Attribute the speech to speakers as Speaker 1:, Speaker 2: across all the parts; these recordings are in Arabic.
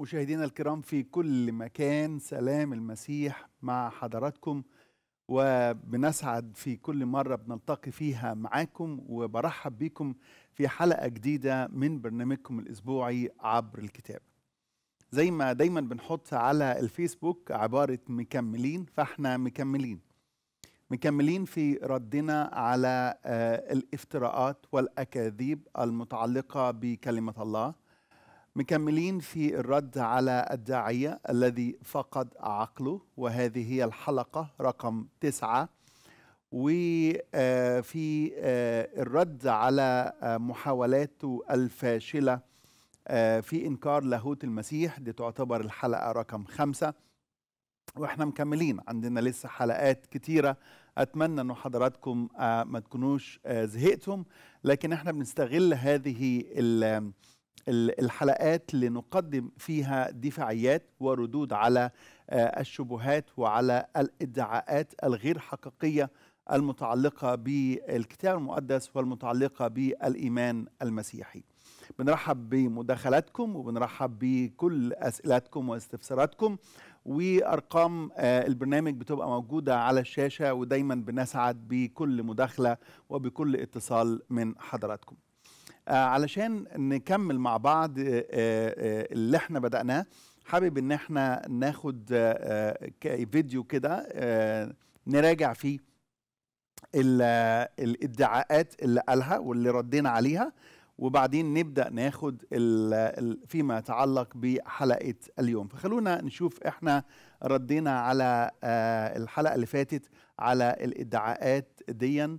Speaker 1: مشاهدينا الكرام في كل مكان سلام المسيح مع حضراتكم وبنسعد في كل مرة بنلتقي فيها معاكم وبرحب بكم في حلقة جديدة من برنامجكم الأسبوعي عبر الكتاب زي ما دايما بنحط على الفيسبوك عبارة مكملين فاحنا مكملين مكملين في ردنا على آه، الافتراءات والأكاذيب المتعلقة بكلمة الله مكملين في الرد على الداعية الذي فقد عقله وهذه هي الحلقة رقم تسعة وفي آه، آه، الرد على آه، محاولاته الفاشلة في إنكار لاهوت المسيح دي تعتبر الحلقة رقم خمسة واحنا مكملين عندنا لسه حلقات كتيرة أتمنى أن حضراتكم ما تكونوش زهقتم لكن احنا بنستغل هذه الحلقات اللي نقدم فيها دفاعيات وردود على آه، الشبهات وعلى الادعاءات الغير حقيقيه المتعلقه بالكتاب المقدس والمتعلقه بالايمان المسيحي. بنرحب بمداخلاتكم وبنرحب بكل اسئلتكم واستفساراتكم وارقام آه، البرنامج بتبقى موجوده على الشاشه ودايما بنسعد بكل مداخله وبكل اتصال من حضراتكم. آه، علشان نكمل مع بعض آه، آه، اللي احنا بدأناه حابب ان احنا ناخد فيديو كده نراجع فيه الادعاءات اللي قالها واللي ردينا عليها وبعدين نبدا ناخد فيما يتعلق بحلقه اليوم فخلونا نشوف احنا ردينا على الحلقه اللي فاتت على الادعاءات ديا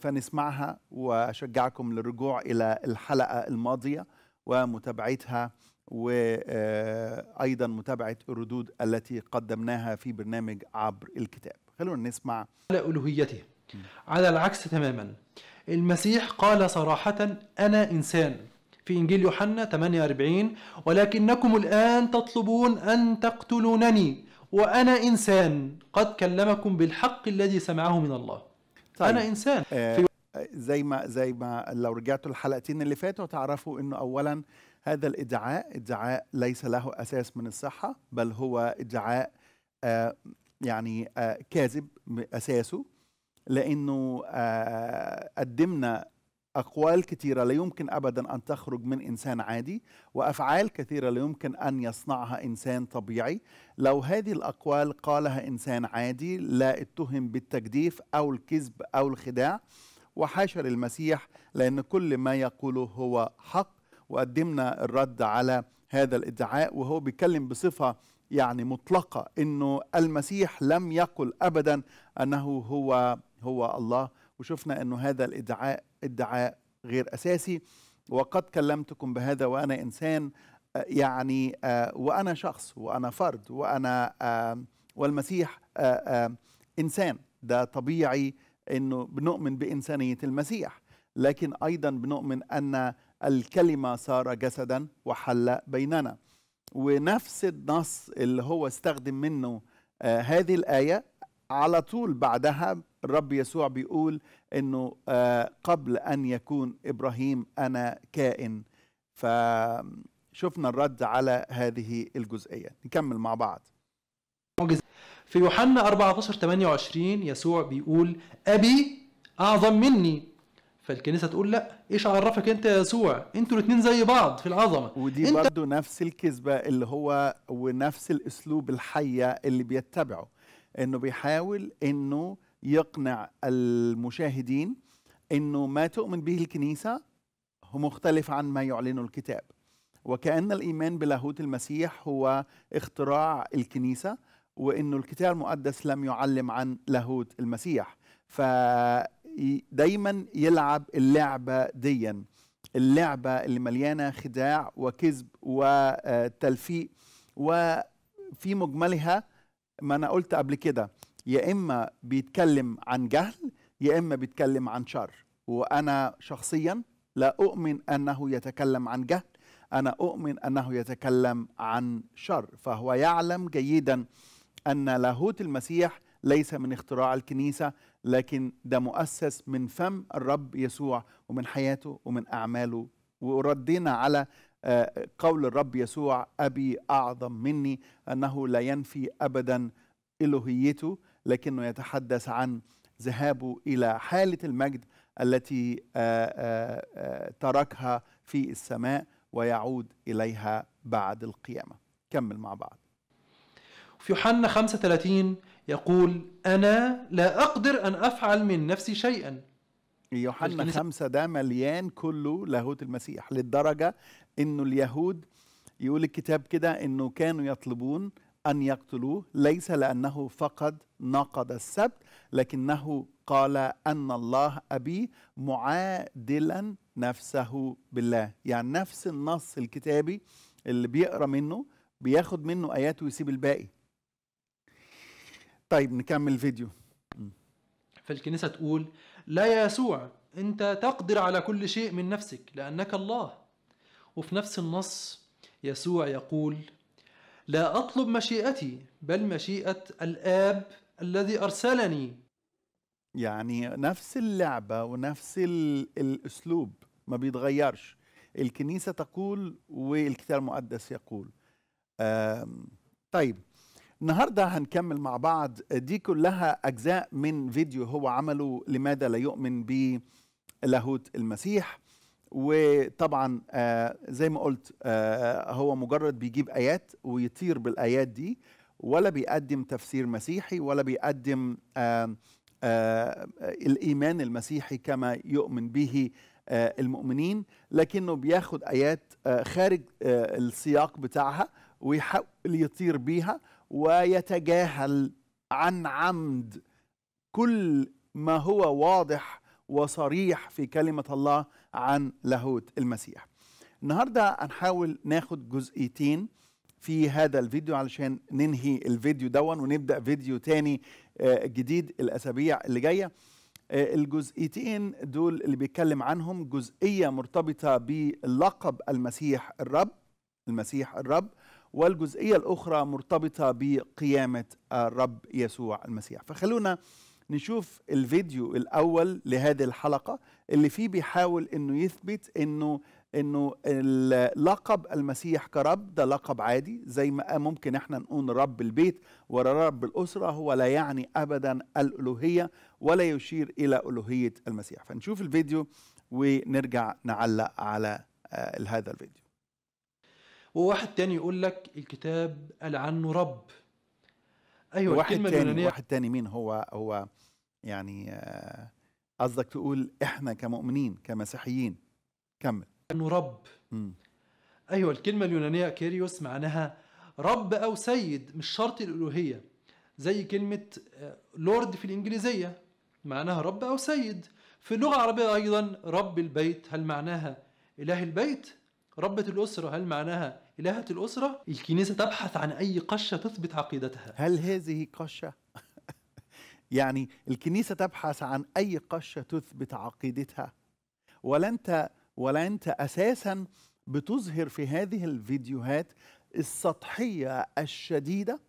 Speaker 1: فنسمعها واشجعكم للرجوع الى الحلقه الماضيه ومتابعتها وايضا متابعه الردود التي قدمناها في برنامج عبر الكتاب خلونا نسمع على الوهيته على العكس تماما المسيح قال
Speaker 2: صراحه انا انسان في انجيل يوحنا 48 ولكنكم الان تطلبون ان تقتلونني وانا انسان قد كلمكم بالحق الذي سمعه من الله
Speaker 1: طيب. انا انسان آه في زي ما زي ما لو رجعتوا الحلقتين اللي فاتوا تعرفوا انه اولا هذا الادعاء ادعاء ليس له اساس من الصحه بل هو ادعاء آه يعني آه كاذب اساسه لانه آه، قدمنا أقوال كثيرة لا يمكن أبدا أن تخرج من إنسان عادي وأفعال كثيرة لا يمكن أن يصنعها إنسان طبيعي لو هذه الأقوال قالها إنسان عادي لا اتهم بالتجديف أو الكذب أو الخداع وحاشا للمسيح لأن كل ما يقوله هو حق وقدمنا الرد على هذا الادعاء وهو بيتكلم بصفة يعني مطلقة أنه المسيح لم يقل أبدا أنه هو هو الله وشفنا أنه هذا الادعاء ادعاء غير أساسي وقد كلمتكم بهذا وأنا إنسان آه، يعني آه، وأنا شخص وأنا فرد وأنا آه، والمسيح إنسان ده طبيعي أنه بنؤمن بإنسانية المسيح لكن أيضا بنؤمن أن الكلمة صار جسدا وحل بيننا ونفس النص اللي هو استخدم منه هذه الآية على طول بعدها الرب يسوع بيقول انه آه، قبل ان يكون ابراهيم انا كائن فشفنا الرد على هذه الجزئيه نكمل مع بعض في يوحنا 14
Speaker 2: 28 يسوع بيقول ابي اعظم مني فالكنيسه تقول
Speaker 1: لا ايش عرفك انت يا يسوع انتوا الاثنين زي بعض في العظمه ودي انت... برضه نفس الكذبه اللي هو ونفس الاسلوب الحيه اللي بيتبعه انه بيحاول انه يقنع المشاهدين انه ما تؤمن به الكنيسه هو مختلف عن ما يعلنه الكتاب وكأن الإيمان بلاهوت المسيح هو اختراع الكنيسة وإنه الكتاب المقدس لم يعلم عن لاهوت المسيح فدايما يلعب اللعبة ديا اللعبة اللي مليانة خداع وكذب وتلفيق وفي مجملها ما انا قلت قبل كده يا اما بيتكلم عن جهل يا اما بيتكلم عن شر وانا شخصيا لا اؤمن انه يتكلم عن جهل انا اؤمن انه يتكلم عن شر فهو يعلم جيدا ان لاهوت المسيح ليس من اختراع الكنيسه لكن ده مؤسس من فم الرب يسوع ومن حياته ومن اعماله وردينا على آه، قول الرب يسوع أبي أعظم مني أنه لا ينفي أبدا إلهيته لكنه يتحدث عن ذهابه إلى حالة المجد التي آه، آه، تركها في السماء ويعود إليها بعد القيامة كمل مع بعض في يوحنا 35 يقول أنا لا أقدر أن أفعل من نفسي شيئا يوحنا خمسة ده مليان كله لاهوت المسيح للدرجة انه اليهود يقول الكتاب كده انه كانوا يطلبون ان يقتلوه ليس لانه فقد نقض السبت لكنه قال ان الله ابي معادلا نفسه بالله يعني نفس النص الكتابي اللي بيقرا منه بياخد منه ايات ويسيب الباقي طيب نكمل الفيديو
Speaker 2: فالكنيسه تقول لا يا يسوع أنت تقدر على كل شيء من نفسك لأنك الله وفي نفس النص يسوع يقول لا أطلب مشيئتي بل مشيئة الآب الذي
Speaker 1: أرسلني يعني نفس اللعبة ونفس الأسلوب ما بيتغيرش الكنيسة تقول والكتاب المقدس يقول طيب النهارده هنكمل مع بعض دي كلها اجزاء من فيديو هو عمله لماذا لا يؤمن بلاهوت المسيح وطبعا آه، زي ما قلت آه، هو مجرد بيجيب ايات ويطير بالايات دي ولا بيقدم تفسير مسيحي ولا بيقدم آه، الايمان المسيحي كما يؤمن به المؤمنين لكنه بياخد ايات خارج السياق بتاعها ويحاول يطير بيها ويتجاهل عن عمد كل ما هو واضح وصريح في كلمة الله عن لاهوت المسيح النهاردة هنحاول ناخد جزئيتين في هذا الفيديو علشان ننهي الفيديو دون ونبدأ فيديو تاني آه، جديد الأسابيع اللي جاية آه، الجزئيتين دول اللي بيتكلم عنهم جزئية مرتبطة بلقب المسيح الرب المسيح الرب والجزئية الأخرى مرتبطة بقيامة الرب يسوع المسيح فخلونا نشوف الفيديو الأول لهذه الحلقة اللي فيه بيحاول أنه يثبت أنه انه لقب المسيح كرب ده لقب عادي زي ما ممكن احنا نقول رب البيت ورا رب الاسره هو لا يعني ابدا الالوهيه ولا يشير الى الوهيه المسيح فنشوف الفيديو ونرجع نعلق على آه، هذا الفيديو وواحد تاني
Speaker 2: يقول لك الكتاب قال عنه رب ايوه واحد الكلمة تاني اليونانية واحد
Speaker 1: تاني مين هو هو يعني آه، قصدك تقول احنا كمؤمنين كمسيحيين كمل انه رب م. ايوه الكلمه اليونانيه كيريوس معناها
Speaker 2: رب او سيد مش شرط الالوهيه زي كلمه آه، لورد في الانجليزيه معناها رب او سيد في اللغه العربيه ايضا رب البيت هل معناها اله البيت ربة الأسرة هل معناها إلهة الأسرة؟
Speaker 1: الكنيسة تبحث عن أي قشة تثبت عقيدتها هل هذه قشة؟ يعني الكنيسة تبحث عن أي قشة تثبت عقيدتها ولا أنت ولا أنت أساسا بتظهر في هذه الفيديوهات السطحية الشديدة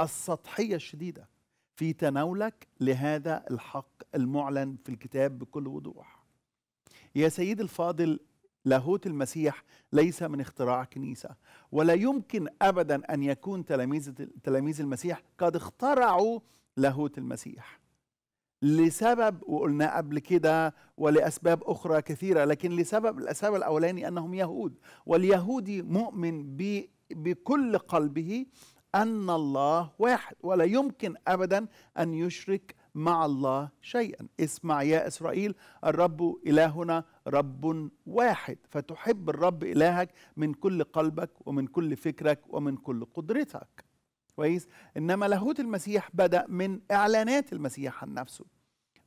Speaker 1: السطحية الشديدة في تناولك لهذا الحق المعلن في الكتاب بكل وضوح يا سيد الفاضل لاهوت المسيح ليس من اختراع كنيسة ولا يمكن أبدا أن يكون تلاميذ تلاميذ المسيح قد اخترعوا لاهوت المسيح لسبب وقلنا قبل كده ولأسباب أخرى كثيرة لكن لسبب السبب الأولاني أنهم يهود واليهودي مؤمن بكل قلبه أن الله واحد ولا يمكن أبدا أن يشرك مع الله شيئا اسمع يا إسرائيل الرب إلهنا رب واحد فتحب الرب إلهك من كل قلبك ومن كل فكرك ومن كل قدرتك كويس إنما لاهوت المسيح بدأ من إعلانات المسيح عن نفسه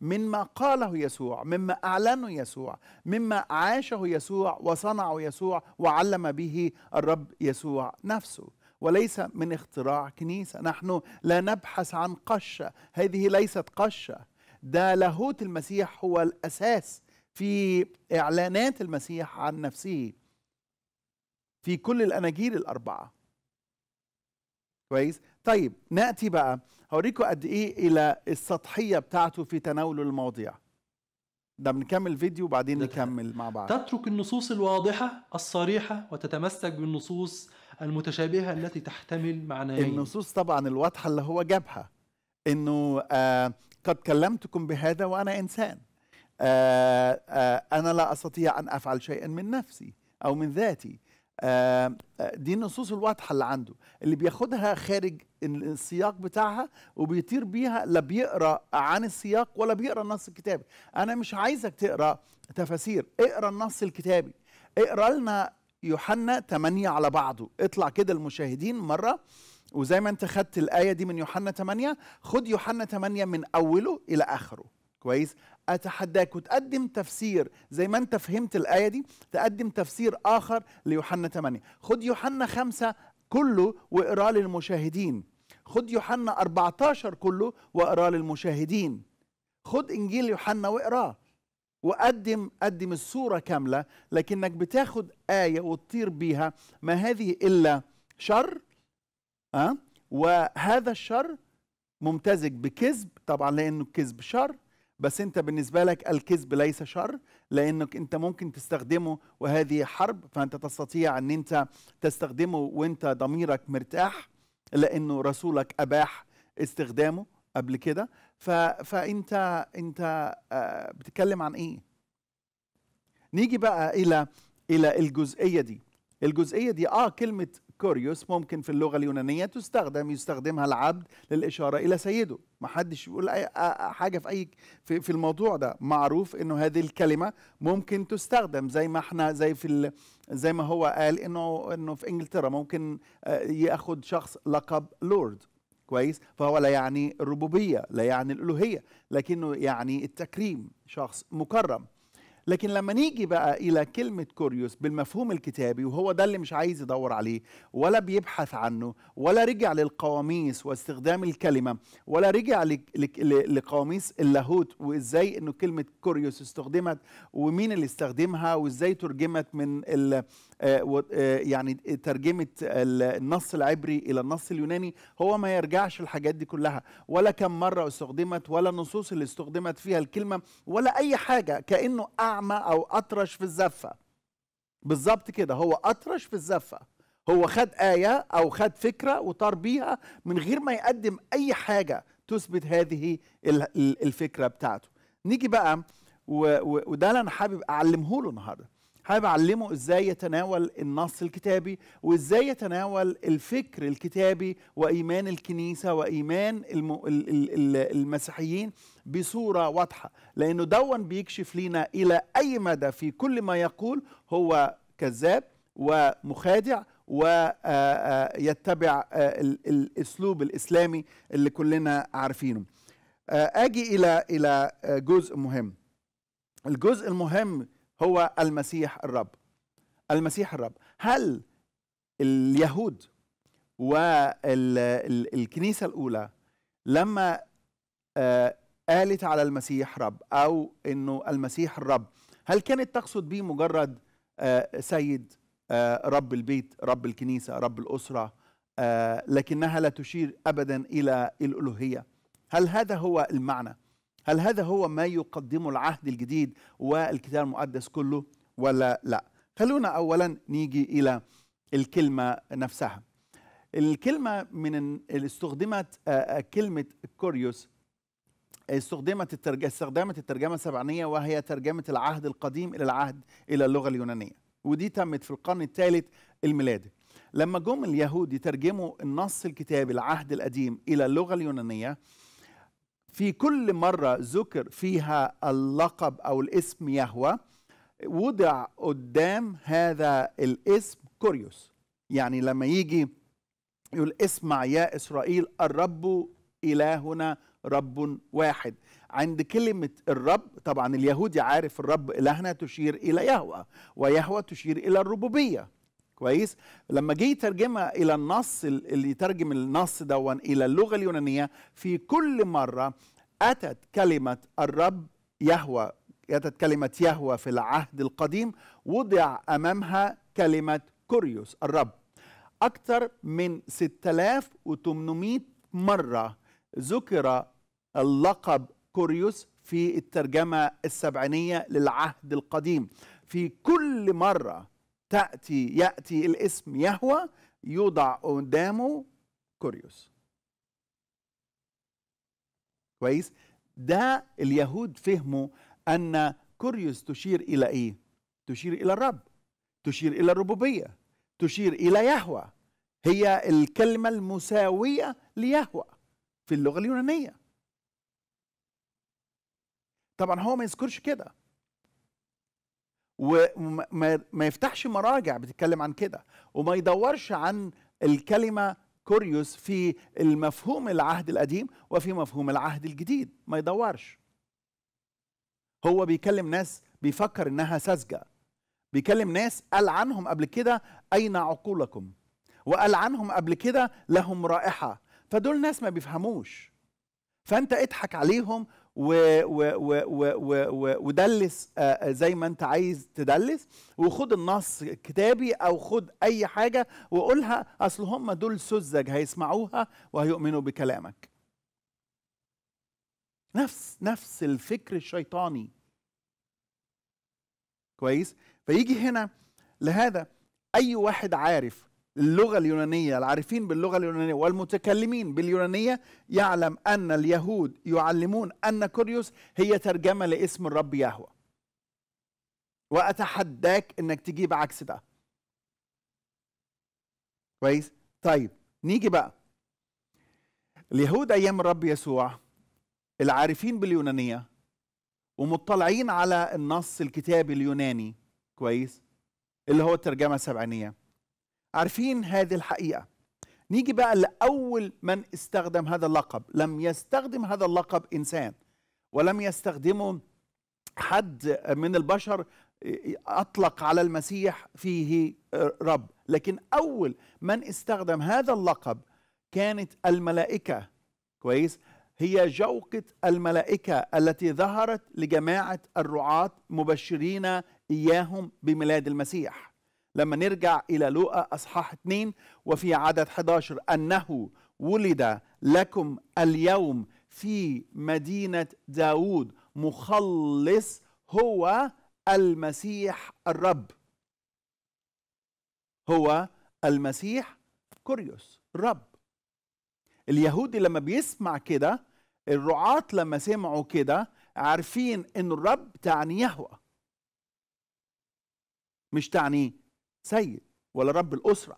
Speaker 1: مما قاله يسوع مما أعلنه يسوع مما عاشه يسوع وصنعه يسوع وعلم به الرب يسوع نفسه وليس من اختراع كنيسة نحن لا نبحث عن قشة هذه ليست قشة ده لاهوت المسيح هو الأساس في إعلانات المسيح عن نفسه في كل الأناجيل الأربعة كويس طيب نأتي بقى هوريكم قد إيه إلى السطحية بتاعته في تناول المواضيع ده بنكمل فيديو وبعدين نكمل مع بعض
Speaker 2: تترك النصوص الواضحة الصريحة وتتمسك بالنصوص المتشابهة
Speaker 1: التي تحتمل معنيين النصوص طبعا الواضحة اللي هو جابها انه آه قد كلمتكم بهذا وانا انسان آه آه انا لا استطيع ان افعل شيئا من نفسي او من ذاتي آه، آه، دي النصوص الواضحه اللي عنده اللي بياخدها خارج السياق بتاعها وبيطير بيها لا بيقرا عن السياق ولا بيقرا النص الكتابي انا مش عايزك تقرا تفاسير اقرا النص الكتابي اقرا لنا يوحنا 8 على بعضه اطلع كده المشاهدين مره وزي ما انت خدت الايه دي من يوحنا 8 خد يوحنا 8 من اوله الى اخره كويس أتحداك وتقدم تفسير زي ما أنت فهمت الآية دي تقدم تفسير آخر ليوحنا 8 خد يوحنا 5 كله واقراه للمشاهدين خد يوحنا 14 كله واقراه للمشاهدين خد إنجيل يوحنا واقراه وقدم قدم الصورة كاملة لكنك بتاخد آية وتطير بيها ما هذه إلا شر أه؟ وهذا الشر ممتزج بكذب طبعا لأنه الكذب شر بس انت بالنسبه لك الكذب ليس شر لانك انت ممكن تستخدمه وهذه حرب فانت تستطيع ان انت تستخدمه وانت ضميرك مرتاح لانه رسولك اباح استخدامه قبل كده ف... فانت انت آه، بتتكلم عن ايه نيجي بقى الى الى الجزئيه دي الجزئيه دي اه كلمه كوريوس ممكن في اللغة اليونانية تستخدم يستخدمها العبد للإشارة إلى سيده ما حدش يقول أي حاجة في أي في, في الموضوع ده معروف إنه هذه الكلمة ممكن تستخدم زي ما إحنا زي في زي ما هو قال إنه إنه في إنجلترا ممكن ياخد شخص لقب لورد كويس فهو لا يعني الربوبية لا يعني الألوهية لكنه يعني التكريم شخص مكرم لكن لما نيجي بقى الى كلمه كوريوس بالمفهوم الكتابي وهو ده اللي مش عايز يدور عليه ولا بيبحث عنه ولا رجع للقواميس واستخدام الكلمه ولا رجع لقواميس اللاهوت وازاي انه كلمه كوريوس استخدمت ومين اللي استخدمها وازاي ترجمت من آه، آه، يعني ترجمه النص العبري الى النص اليوناني هو ما يرجعش الحاجات دي كلها ولا كم مره استخدمت ولا النصوص اللي استخدمت فيها الكلمه ولا اي حاجه كانه اعمى او اطرش في الزفه بالظبط كده هو اطرش في الزفه هو خد ايه او خد فكره وطار بيها من غير ما يقدم اي حاجه تثبت هذه الفكره بتاعته نيجي بقى وده اللي انا حابب اعلمه له النهارده هبعلمه ازاي يتناول النص الكتابي وازاي يتناول الفكر الكتابي وايمان الكنيسه وايمان المسيحيين بصوره واضحه لانه دون بيكشف لينا الى اي مدى في كل ما يقول هو كذاب ومخادع ويتبع الاسلوب الاسلامي اللي كلنا عارفينه اجي الى الى جزء مهم الجزء المهم هو المسيح الرب المسيح الرب هل اليهود والكنيسة الأولى لما آه، قالت على المسيح رب أو أنه المسيح الرب هل كانت تقصد به مجرد آه، سيد آه، رب البيت رب الكنيسة رب الأسرة لكنها لا تشير أبدا إلى الألوهية هل هذا هو المعنى؟ هل هذا هو ما يقدمه العهد الجديد والكتاب المقدس كله ولا لا خلونا اولا نيجي الى الكلمه نفسها الكلمه من اللي استخدمت آه، آه، كلمه كوريوس استخدمت الترجمه استخدمت الترجمه السبعينيه وهي ترجمه العهد القديم الى العهد الى اللغه اليونانيه ودي تمت في القرن الثالث الميلادي لما جم اليهود يترجموا النص الكتابي العهد القديم الى اللغه اليونانيه في كل مرة ذكر فيها اللقب أو الاسم يهوى وضع قدام هذا الاسم كوريوس يعني لما يجي يقول اسمع يا إسرائيل الرب إلهنا رب واحد عند كلمة الرب طبعا اليهودي عارف الرب إلهنا تشير إلى يهوى ويهوى تشير إلى الربوبية كويس لما جه يترجمها الى النص اللي يترجم النص دون الى اللغه اليونانيه في كل مره اتت كلمه الرب يهوى اتت كلمه يهوى في العهد القديم وضع امامها كلمه كوريوس الرب اكثر من 6800 مره ذكر اللقب كوريوس في الترجمه السبعينيه للعهد القديم في كل مره تأتي يأتي الاسم يهوى يوضع قدامه كوريوس كويس ده اليهود فهموا أن كوريوس تشير إلى إيه تشير إلى الرب تشير إلى الربوبية تشير إلى يهوى هي الكلمة المساوية ليهوى في اللغة اليونانية طبعا هو ما يذكرش كده وما يفتحش مراجع بتتكلم عن كده وما يدورش عن الكلمه كوريوس في المفهوم العهد القديم وفي مفهوم العهد الجديد ما يدورش هو بيكلم ناس بيفكر انها ساذجه بيكلم ناس قال عنهم قبل كده اين عقولكم وقال عنهم قبل كده لهم رائحه فدول ناس ما بيفهموش فانت اضحك عليهم و و و و و و ودلس زي ما انت عايز تدلس وخد النص كتابي او خد اي حاجه وقولها اصل هم دول سذج هيسمعوها وهيؤمنوا بكلامك نفس نفس الفكر الشيطاني كويس فيجي هنا لهذا اي واحد عارف اللغة اليونانية العارفين باللغة اليونانية والمتكلمين باليونانية يعلم أن اليهود يعلمون أن كوريوس هي ترجمة لاسم الرب يهوى وأتحداك أنك تجيب عكس ده كويس طيب نيجي بقى اليهود أيام الرب يسوع العارفين باليونانية ومطلعين على النص الكتابي اليوناني كويس اللي هو الترجمة السبعينية عارفين هذه الحقيقة نيجي بقى لأول من استخدم هذا اللقب لم يستخدم هذا اللقب إنسان ولم يستخدمه حد من البشر أطلق على المسيح فيه رب لكن أول من استخدم هذا اللقب كانت الملائكة كويس هي جوقة الملائكة التي ظهرت لجماعة الرعاة مبشرين إياهم بميلاد المسيح لما نرجع إلى لوقا أصحاح 2 وفي عدد 11 أنه ولد لكم اليوم في مدينة داود مخلص هو المسيح الرب هو المسيح كوريوس الرب اليهودي لما بيسمع كده الرعاة لما سمعوا كده عارفين ان الرب تعني يهوه مش تعني سيد ولا رب الاسره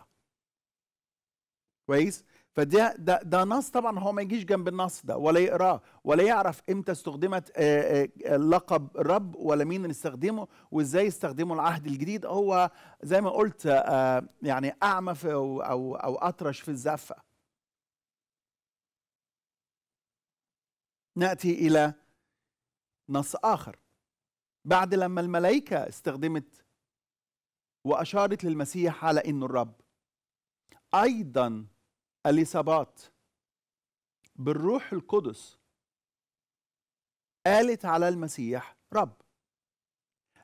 Speaker 1: كويس فده ده ده نص طبعا هو ما يجيش جنب النص ده ولا يقراه ولا يعرف امتى استخدمت آه، آه، لقب رب ولا مين اللي استخدمه وازاي استخدمه العهد الجديد هو زي ما قلت آه، يعني اعمى في او او, أو اطرش في الزفه ناتي الى نص اخر بعد لما الملائكه استخدمت وأشارت للمسيح على أنه الرب أيضا اليصابات بالروح القدس قالت على المسيح رب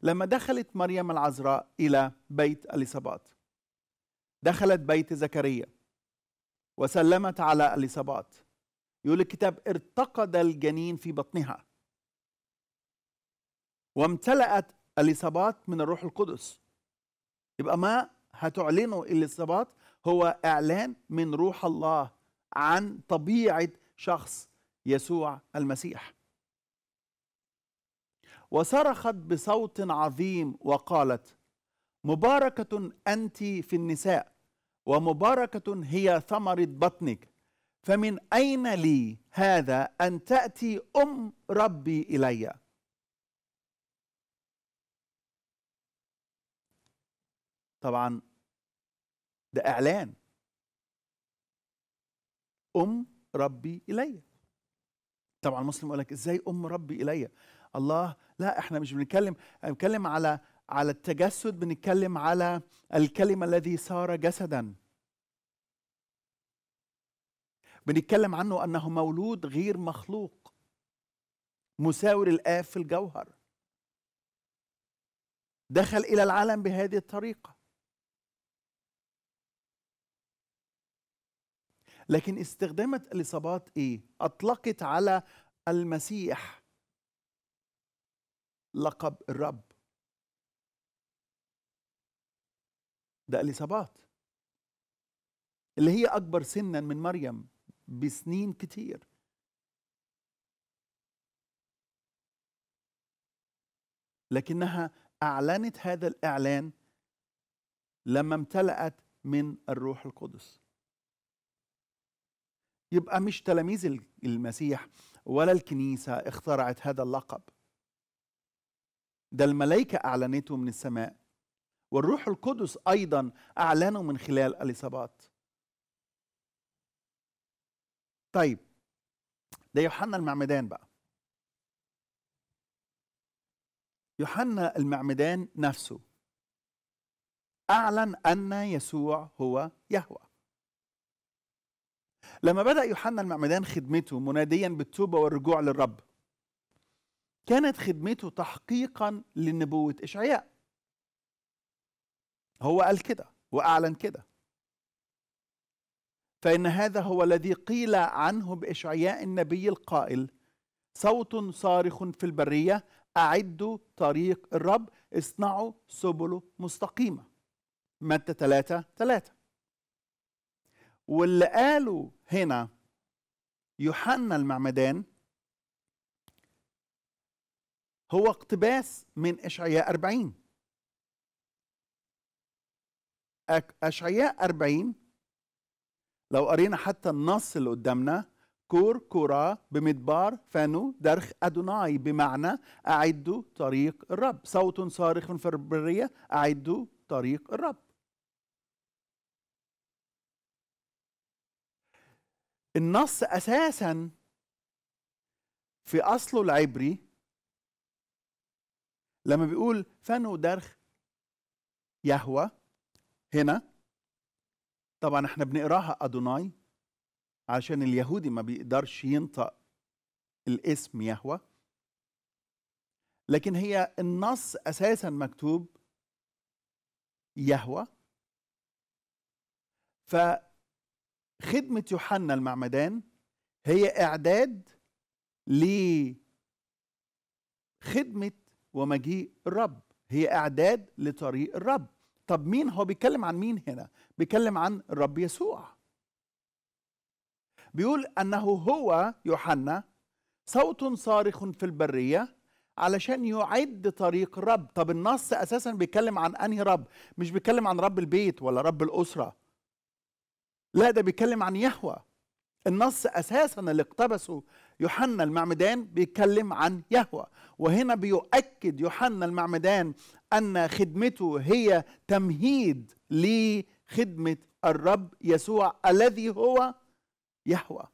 Speaker 1: لما دخلت مريم العذراء إلى بيت اليصابات دخلت بيت زكريا وسلمت على اليصابات يقول الكتاب ارتقد الجنين في بطنها وامتلأت اليصابات من الروح القدس يبقى ما هتعلنه الانضباط هو اعلان من روح الله عن طبيعه شخص يسوع المسيح وصرخت بصوت عظيم وقالت مباركه انت في النساء ومباركه هي ثمره بطنك فمن اين لي هذا ان تاتي ام ربي الي طبعا ده اعلان ام ربي الي طبعا المسلم يقول لك ازاي ام ربي الي الله لا احنا مش بنتكلم بنتكلم على على التجسد بنتكلم على الكلمه الذي صار جسدا بنتكلم عنه انه مولود غير مخلوق مساور الاب في الجوهر دخل الى العالم بهذه الطريقه لكن استخدمت الإصابات إيه؟ أطلقت على المسيح لقب الرب ده اليصابات اللي هي اكبر سنا من مريم بسنين كتير لكنها اعلنت هذا الاعلان لما امتلأت من الروح القدس يبقى مش تلاميذ المسيح ولا الكنيسة اخترعت هذا اللقب ده الملائكة أعلنته من السماء والروح القدس أيضا أعلنه من خلال أليصابات طيب ده يوحنا المعمدان بقى يوحنا المعمدان نفسه أعلن أن يسوع هو يهوه لما بدأ يوحنا المعمدان خدمته مناديا بالتوبة والرجوع للرب كانت خدمته تحقيقا لنبوة إشعياء هو قال كده وأعلن كده فإن هذا هو الذي قيل عنه بإشعياء النبي القائل صوت صارخ في البرية أعدوا طريق الرب اصنعوا سبله مستقيمة متى 3 3 واللي قالوا هنا يوحنا المعمدان هو اقتباس من اشعياء 40 اشعياء 40 لو قرينا حتى النص اللي قدامنا كور كورا بمدبار فانو درخ أدوناي بمعنى أعدوا طريق الرب صوت صارخ في البرية أعدوا طريق الرب النص اساسا في اصله العبري لما بيقول فنو درخ يهوى هنا طبعا احنا بنقراها ادوناي عشان اليهودي ما بيقدرش ينطق الاسم يهوى لكن هي النص اساسا مكتوب يهوى ف خدمة يوحنا المعمدان هي إعداد لخدمة ومجيء الرب هي إعداد لطريق الرب طب مين هو بيتكلم عن مين هنا بيتكلم عن الرب يسوع بيقول أنه هو يوحنا صوت صارخ في البرية علشان يعد طريق الرب طب النص أساسا بيتكلم عن أنهي رب مش بيتكلم عن رب البيت ولا رب الأسرة لا ده بيتكلم عن يهوى النص اساسا اللي اقتبسه يوحنا المعمدان بيتكلم عن يهوى وهنا بيؤكد يوحنا المعمدان ان خدمته هي تمهيد لخدمه الرب يسوع الذي هو يهوى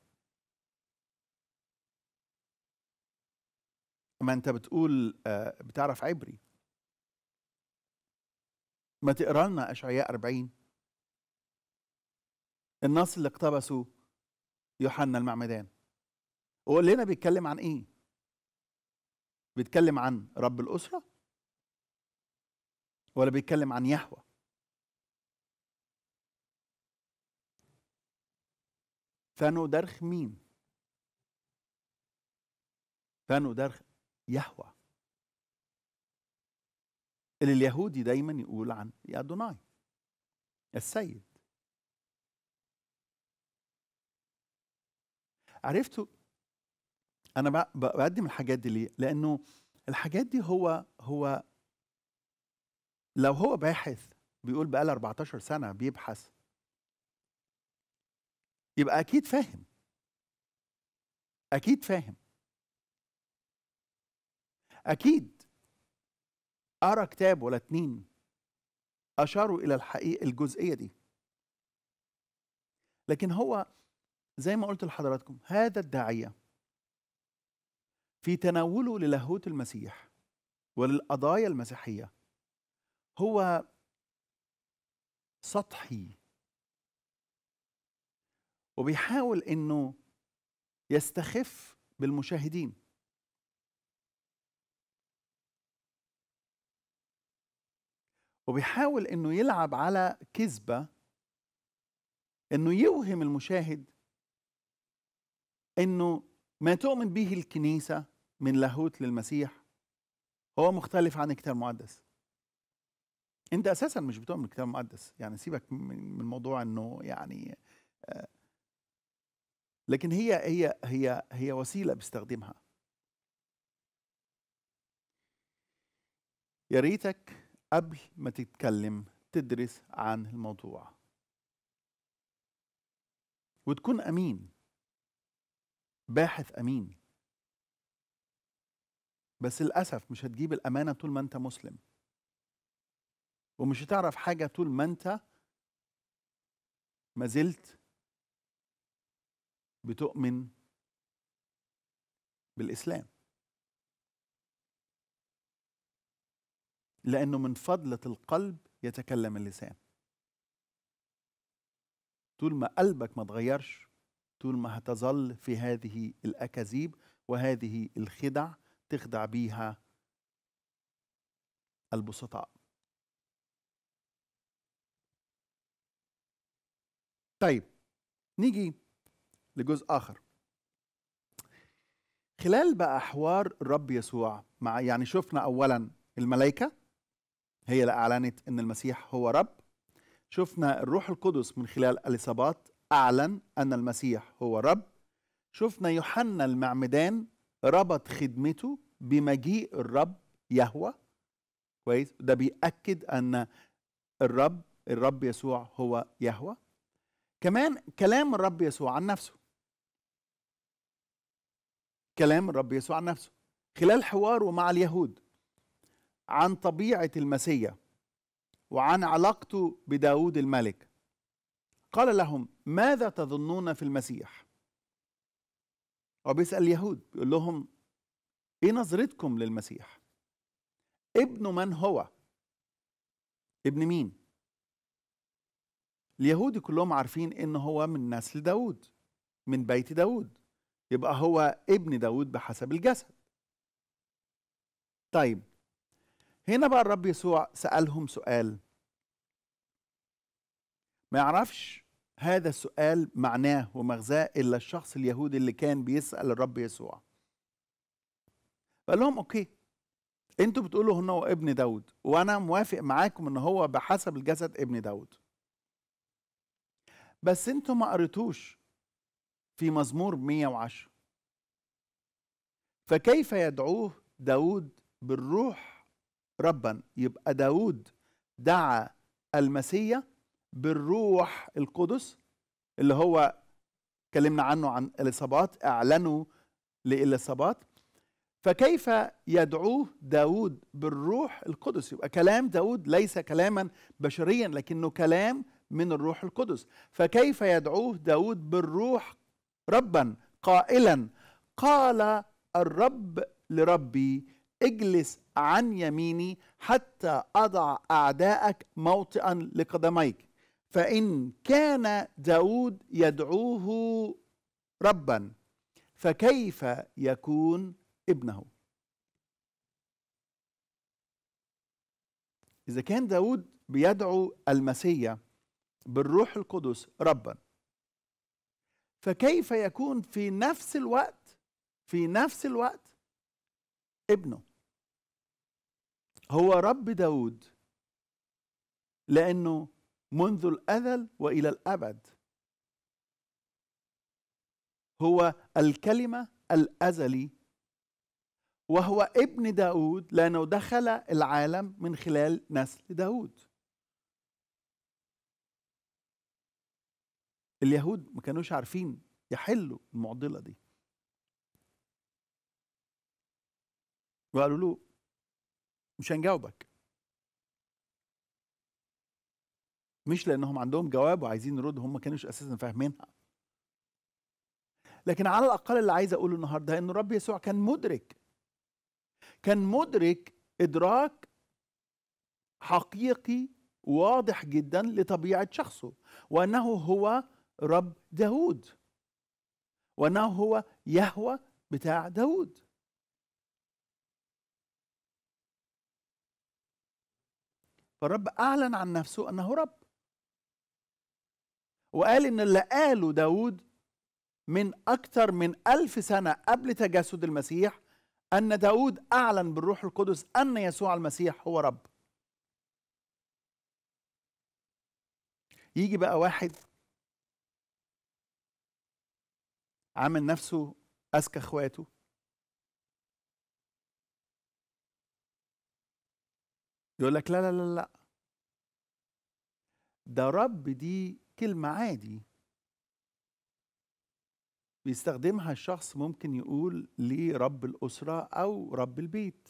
Speaker 1: ما انت بتقول آه، بتعرف عبري ما تقرا لنا اشعياء 40 النص اللي اقتبسه يوحنا المعمدان وقال لنا بيتكلم عن ايه بيتكلم عن رب الاسره ولا بيتكلم عن يهوه ثانو درخ مين ثانو درخ يهوه اللي اليهودي دايما يقول عن يا دوناي السيد عرفتوا انا بقدم الحاجات دي ليه لانه الحاجات دي هو هو لو هو باحث بيقول بقى لي 14 سنه بيبحث يبقى اكيد فاهم اكيد فاهم اكيد قرا كتاب ولا اتنين اشاروا الى الحقيقه الجزئيه دي لكن هو زي ما قلت لحضراتكم هذا الداعية في تناوله للاهوت المسيح وللقضايا المسيحية هو سطحي وبيحاول انه يستخف بالمشاهدين وبيحاول انه يلعب على كذبه انه يوهم المشاهد انه ما تؤمن به الكنيسه من لاهوت للمسيح هو مختلف عن الكتاب المقدس انت اساسا مش بتؤمن بالكتاب المقدس يعني سيبك من موضوع انه يعني آه، لكن هي هي هي هي وسيله بيستخدمها يا ريتك قبل ما تتكلم تدرس عن الموضوع وتكون امين باحث امين بس للاسف مش هتجيب الامانه طول ما انت مسلم ومش هتعرف حاجه طول ما انت ما زلت بتؤمن بالاسلام لانه من فضله القلب يتكلم اللسان طول ما قلبك ما تغيرش طول ما هتظل في هذه الأكاذيب وهذه الخدع تخدع بيها البسطاء طيب نيجي لجزء آخر خلال بقى حوار الرب يسوع مع يعني شفنا أولا الملائكة هي اللي أعلنت أن المسيح هو رب شفنا الروح القدس من خلال اليصابات أعلن أن المسيح هو رب شفنا يوحنا المعمدان ربط خدمته بمجيء الرب يهوى كويس ده بيأكد أن الرب الرب يسوع هو يهوى كمان كلام الرب يسوع عن نفسه كلام الرب يسوع عن نفسه خلال حواره مع اليهود عن طبيعة المسيح وعن علاقته بداود الملك قال لهم ماذا تظنون في المسيح هو بيسأل اليهود بيقول لهم ايه نظرتكم للمسيح ابن من هو ابن مين اليهود كلهم عارفين ان هو من نسل داود من بيت داود يبقى هو ابن داود بحسب الجسد طيب هنا بقى الرب يسوع سألهم سؤال ما يعرفش هذا السؤال معناه ومغزاه إلا الشخص اليهودي اللي كان بيسأل الرب يسوع فقال لهم أوكي انتوا بتقولوا هو ابن داود وانا موافق معاكم ان هو بحسب الجسد ابن داود بس انتوا ما قريتوش في مزمور 110 فكيف يدعوه داود بالروح ربا يبقى داود دعا المسيح بالروح القدس اللي هو اتكلمنا عنه عن اليصابات اعلنوا لإليصابات فكيف يدعوه داود بالروح القدس يبقى كلام داود ليس كلاما بشريا لكنه كلام من الروح القدس فكيف يدعوه داود بالروح ربا قائلا قال الرب لربي اجلس عن يميني حتى اضع اعداءك موطئا لقدميك فإن كان داود يدعوه ربا فكيف يكون ابنه إذا كان داود بيدعو المسيا بالروح القدس ربا فكيف يكون في نفس الوقت في نفس الوقت ابنه هو رب داود لأنه منذ الأزل وإلى الأبد هو الكلمة الأزلي وهو ابن داود لأنه دخل العالم من خلال نسل داود اليهود ما كانوش عارفين يحلوا المعضلة دي وقالوا له مش هنجاوبك مش لانهم عندهم جواب وعايزين يردوا هم كانوش اساسا فاهمينها لكن على الاقل اللي عايز اقوله النهارده ان الرب يسوع كان مدرك كان مدرك ادراك حقيقي واضح جدا لطبيعه شخصه وانه هو رب داود وانه هو يهوى بتاع داود فالرب اعلن عن نفسه انه رب وقال إن اللي قاله داود من أكثر من ألف سنة قبل تجسد المسيح أن داود أعلن بالروح القدس أن يسوع المسيح هو رب يجي بقى واحد عامل نفسه أذكى إخواته يقول لك لا لا لا لا ده رب دي كلمة عادي بيستخدمها الشخص ممكن يقول لرب الأسرة أو رب البيت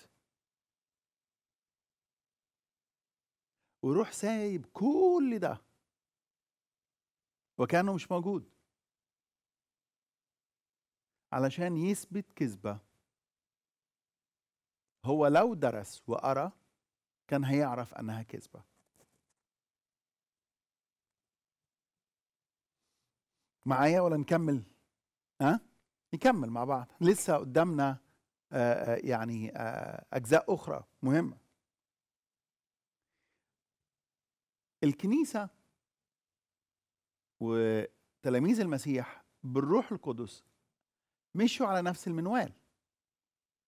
Speaker 1: ويروح سايب كل ده وكأنه مش موجود علشان يثبت كذبة هو لو درس وقرأ كان هيعرف أنها كذبة معايا ولا نكمل ها أه؟ نكمل مع بعض لسه قدامنا آآ آه، آه، يعني آآ آه، اجزاء اخرى مهمه الكنيسه وتلاميذ المسيح بالروح القدس مشوا على نفس المنوال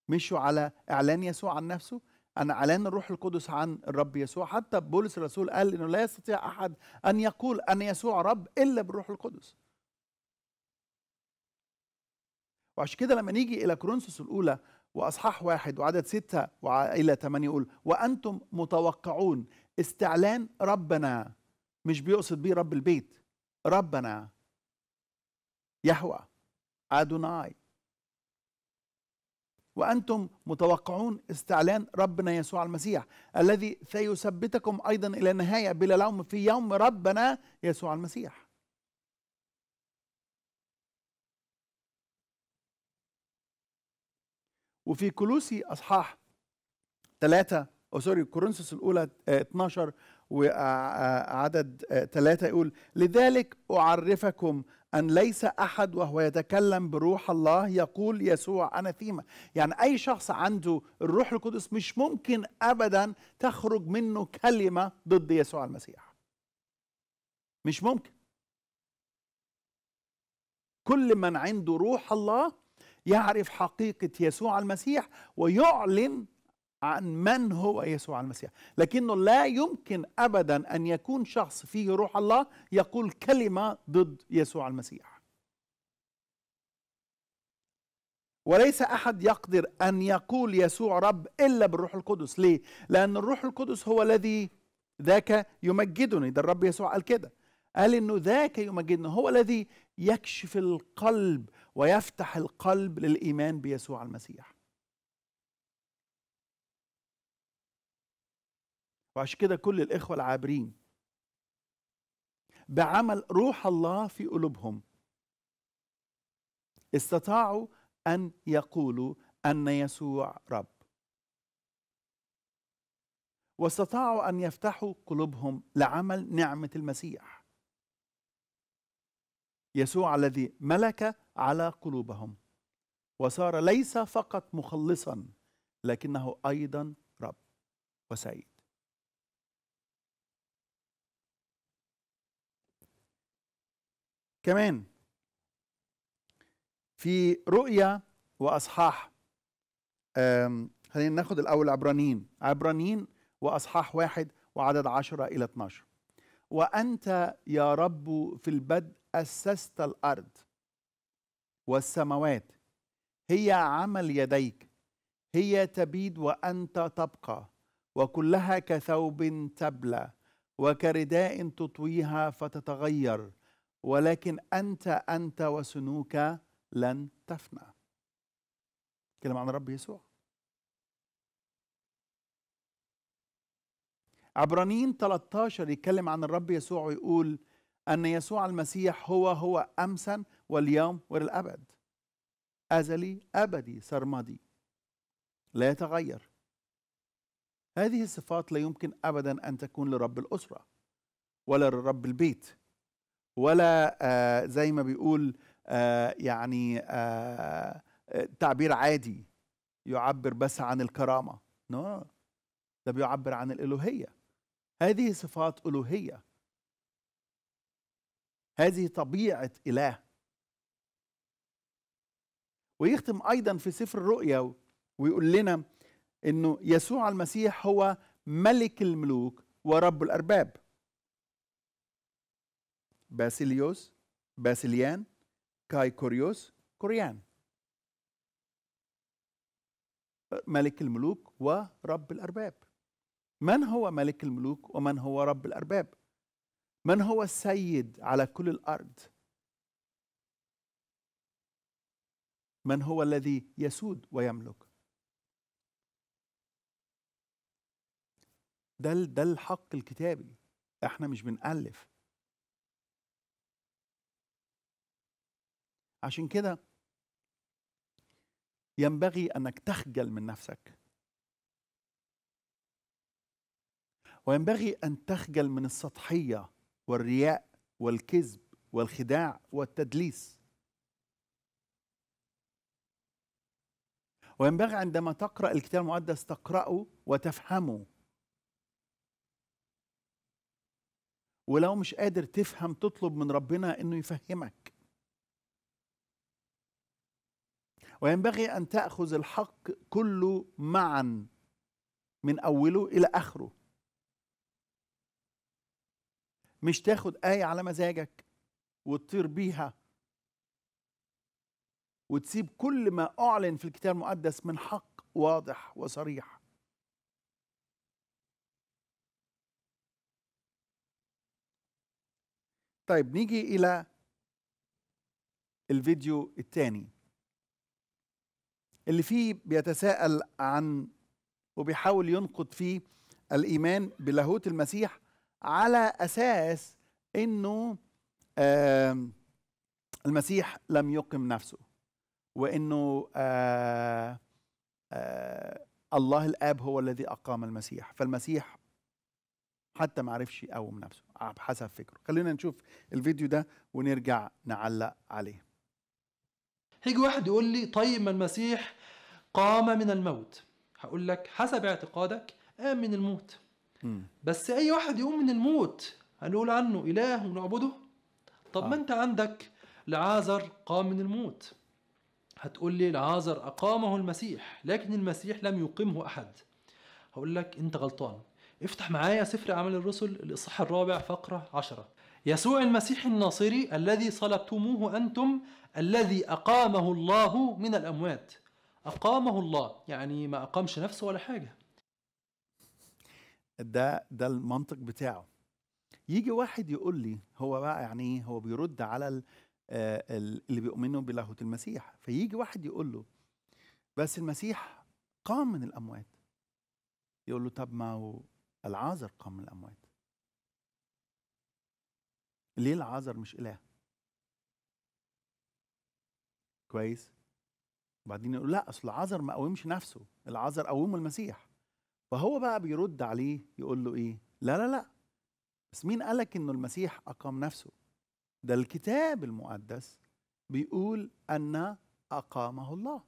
Speaker 1: مشوا على اعلان يسوع عن نفسه أنا اعلان الروح القدس عن الرب يسوع حتى بولس الرسول قال انه لا يستطيع احد ان يقول ان يسوع رب الا بالروح القدس وعشان كده لما نيجي إلى كورنثوس الأولى وأصحاح واحد وعدد ستة إلى ثمانية يقول وأنتم متوقعون استعلان ربنا مش بيقصد بيه رب البيت ربنا يهوى أدوناي وأنتم متوقعون استعلان ربنا يسوع المسيح الذي سيثبتكم أيضا إلى النهاية بلا لوم في يوم ربنا يسوع المسيح وفي كولوسي اصحاح ثلاثه او سوري كورنثوس الاولى 12 وعدد ثلاثه يقول لذلك اعرفكم ان ليس احد وهو يتكلم بروح الله يقول يسوع انا ثيمه يعني اي شخص عنده الروح القدس مش ممكن ابدا تخرج منه كلمه ضد يسوع المسيح مش ممكن كل من عنده روح الله يعرف حقيقة يسوع المسيح ويعلن عن من هو يسوع المسيح لكنه لا يمكن أبدا أن يكون شخص فيه روح الله يقول كلمة ضد يسوع المسيح وليس أحد يقدر أن يقول يسوع رب إلا بالروح القدس ليه؟ لأن الروح القدس هو الذي ذاك يمجدني ده الرب يسوع قال كده قال انه ذاك يمجدني هو الذي يكشف القلب ويفتح القلب للايمان بيسوع المسيح وعشان كده كل الاخوه العابرين بعمل روح الله في قلوبهم استطاعوا ان يقولوا ان يسوع رب واستطاعوا ان يفتحوا قلوبهم لعمل نعمه المسيح يسوع الذي ملك على قلوبهم وصار ليس فقط مخلصا لكنه ايضا رب وسيد كمان في رؤيا واصحاح خلينا ناخد الاول عبرانيين عبرانيين واصحاح واحد وعدد عشرة الى 12 وانت يا رب في البدء اسست الارض والسماوات هي عمل يديك هي تبيد وانت تبقى وكلها كثوب تبلى وكرداء تطويها فتتغير ولكن انت انت وسنوك لن تفنى كلام عن رب يسوع عبرانيين 13 يتكلم عن الرب يسوع ويقول أن يسوع المسيح هو هو أمسا واليوم وللأبد أزلي أبدي سرمدي لا يتغير هذه الصفات لا يمكن أبدا أن تكون لرب الأسرة ولا لرب البيت ولا آه زي ما بيقول آه يعني آه تعبير عادي يعبر بس عن الكرامة نو no. ده بيعبر عن الألوهية هذه صفات ألوهية هذه طبيعة إله ويختم أيضا في سفر الرؤيا ويقول لنا أنه يسوع المسيح هو ملك الملوك ورب الأرباب باسيليوس باسيليان كايكوريوس كوريان ملك الملوك ورب الأرباب من هو ملك الملوك ومن هو رب الأرباب من هو السيد على كل الأرض من هو الذي يسود ويملك ده ده الحق الكتابي احنا مش بنألف عشان كده ينبغي انك تخجل من نفسك وينبغي ان تخجل من السطحيه والرياء والكذب والخداع والتدليس وينبغي عندما تقرأ الكتاب المقدس تقرأه وتفهمه ولو مش قادر تفهم تطلب من ربنا انه يفهمك وينبغي ان تاخذ الحق كله معا من اوله الى اخره مش تاخد ايه على مزاجك وتطير بيها وتسيب كل ما أعلن في الكتاب المقدس من حق واضح وصريح طيب نيجي إلى الفيديو الثاني اللي فيه بيتساءل عن وبيحاول ينقد فيه الإيمان بلاهوت المسيح على أساس أنه المسيح لم يقم نفسه وانه آآ آه، آآ آه، الله الاب هو الذي اقام المسيح فالمسيح حتى ما عرفش يقوم نفسه بحسب فكره خلينا نشوف الفيديو ده ونرجع نعلق عليه هيجي واحد يقول لي طيب ما المسيح قام من
Speaker 2: الموت هقول لك حسب اعتقادك قام من الموت م. بس اي واحد يقوم من الموت هنقول عنه اله ونعبده طب آه. ما انت عندك لعازر قام من الموت هتقول لي لعازر أقامه المسيح لكن المسيح لم يقمه أحد هقول لك أنت غلطان افتح معايا سفر أعمال الرسل الإصحاح الرابع فقرة عشرة يسوع المسيح الناصري الذي صلبتموه أنتم الذي أقامه الله من الأموات أقامه الله يعني ما أقامش نفسه ولا حاجة
Speaker 1: ده ده المنطق بتاعه يجي واحد يقول لي هو بقى يعني ايه هو بيرد على آه، اللي بيؤمنوا بلاهوت المسيح فيجي واحد يقول له بس المسيح قام من الأموات يقول له طب ما هو العازر قام من الأموات ليه العازر مش إله كويس وبعدين يقول لا أصل العازر ما قومش نفسه العازر قومه المسيح فهو بقى بيرد عليه يقول له إيه لا لا لا بس مين قالك إنه المسيح أقام نفسه ده الكتاب المقدس بيقول أن أقامه الله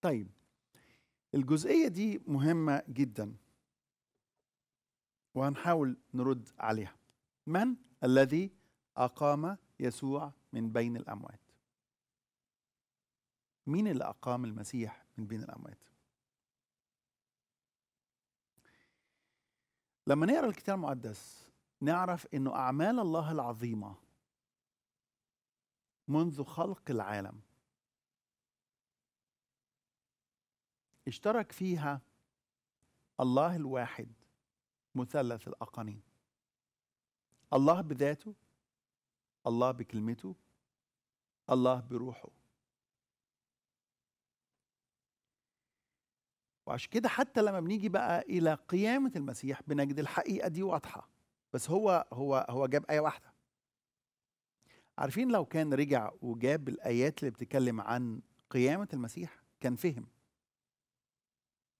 Speaker 1: طيب الجزئية دي مهمة جدا وهنحاول نرد عليها من الذي أقام يسوع من بين الأموات مين اللي أقام المسيح من بين الأموات لما نقرأ الكتاب المقدس نعرف انه اعمال الله العظيمه منذ خلق العالم اشترك فيها الله الواحد مثلث الاقانيم الله بذاته الله بكلمته الله بروحه وعشان كده حتى لما بنيجي بقى الى قيامه المسيح بنجد الحقيقه دي واضحه بس هو هو هو جاب ايه واحده عارفين لو كان رجع وجاب الايات اللي بتتكلم عن قيامه المسيح كان فهم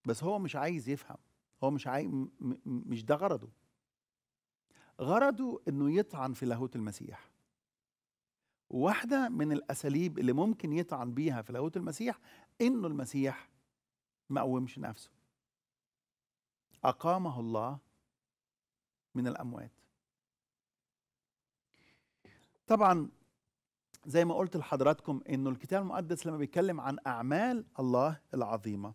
Speaker 1: بس هو مش عايز يفهم هو مش عايز مش ده غرضه غرضه انه يطعن في لاهوت المسيح واحده من الاساليب اللي ممكن يطعن بيها في لاهوت المسيح انه المسيح ما قومش نفسه اقامه الله من الأموات طبعا زي ما قلت لحضراتكم انه الكتاب المقدس لما بيتكلم عن اعمال الله العظيمه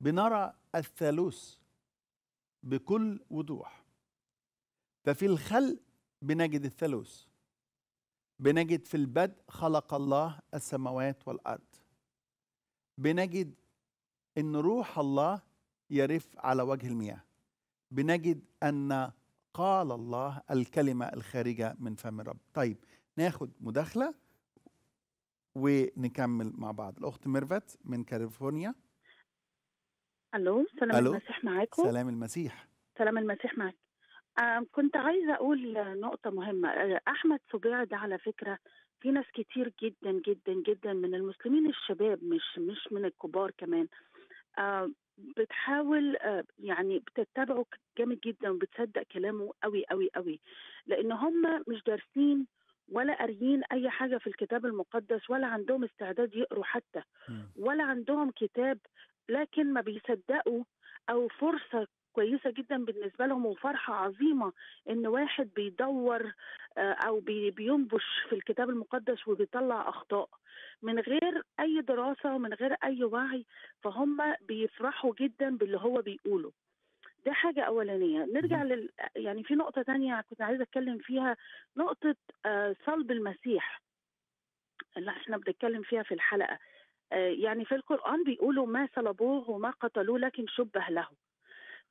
Speaker 1: بنرى الثالوث بكل وضوح ففي الخلق بنجد الثالوث بنجد في البدء خلق الله السماوات والارض بنجد ان روح الله يرف على وجه المياه بنجد أن قال الله الكلمة الخارجة من فم الرب طيب ناخد مداخلة ونكمل مع بعض الأخت ميرفت من كاليفورنيا
Speaker 3: ألو سلام ألو. المسيح
Speaker 1: معاكم سلام المسيح
Speaker 3: سلام المسيح معاك آه كنت عايزة أقول نقطة مهمة أه، أحمد ده على فكرة في ناس كتير جدا جدا جدا من المسلمين الشباب مش مش من الكبار كمان آه بتحاول آه، يعني بتتبعه جامد جدا وبتصدق كلامه قوي قوي قوي لان هم مش دارسين ولا قاريين اي حاجه في الكتاب المقدس ولا عندهم استعداد يقروا حتى إمم. ولا عندهم كتاب لكن ما بيصدقوا او فرصه كويسه جدا بالنسبه لهم وفرحه عظيمه ان واحد بيدور آه، او بينبش في الكتاب المقدس وبيطلع اخطاء من غير اي دراسه ومن غير اي وعي فهم بيفرحوا جدا باللي هو بيقوله ده حاجة أولانية نرجع لل يعني في نقطة تانية كنت عايزة أتكلم فيها نقطة آه، صلب المسيح اللي احنا بنتكلم فيها في الحلقة آه، يعني في القرآن بيقولوا ما صلبوه وما قتلوه لكن شبه له